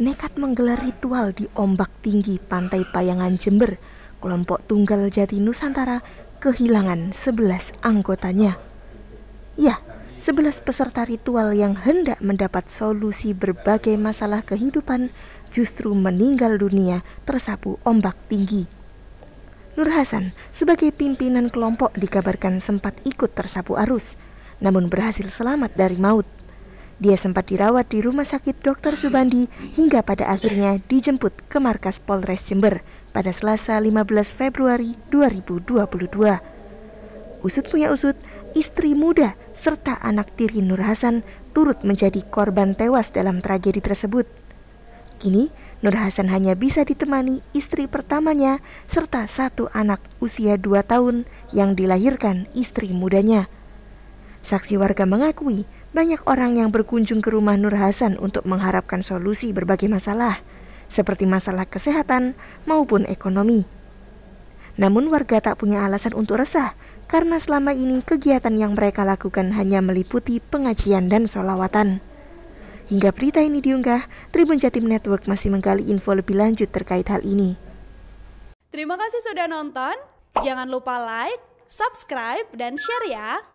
nekat menggelar ritual di ombak tinggi pantai Payangan Jember, kelompok tunggal jati Nusantara kehilangan 11 anggotanya. Ya, 11 peserta ritual yang hendak mendapat solusi berbagai masalah kehidupan justru meninggal dunia tersapu ombak tinggi. Nur Hasan sebagai pimpinan kelompok dikabarkan sempat ikut tersapu arus, namun berhasil selamat dari maut. Dia sempat dirawat di Rumah Sakit Dr. Subandi hingga pada akhirnya dijemput ke markas Polres Jember pada Selasa 15 Februari 2022. Usut punya usut, istri muda serta anak tiri Nur Hasan turut menjadi korban tewas dalam tragedi tersebut. Kini, Nur Hasan hanya bisa ditemani istri pertamanya serta satu anak usia 2 tahun yang dilahirkan istri mudanya. Saksi warga mengakui banyak orang yang berkunjung ke rumah Nur Hasan untuk mengharapkan solusi berbagai masalah, seperti masalah kesehatan maupun ekonomi. Namun warga tak punya alasan untuk resah karena selama ini kegiatan yang mereka lakukan hanya meliputi pengajian dan solawatan. Hingga berita ini diunggah, Tribun Jatim Network masih menggali info lebih lanjut terkait hal ini. Terima kasih sudah nonton, jangan lupa like, subscribe, dan share ya!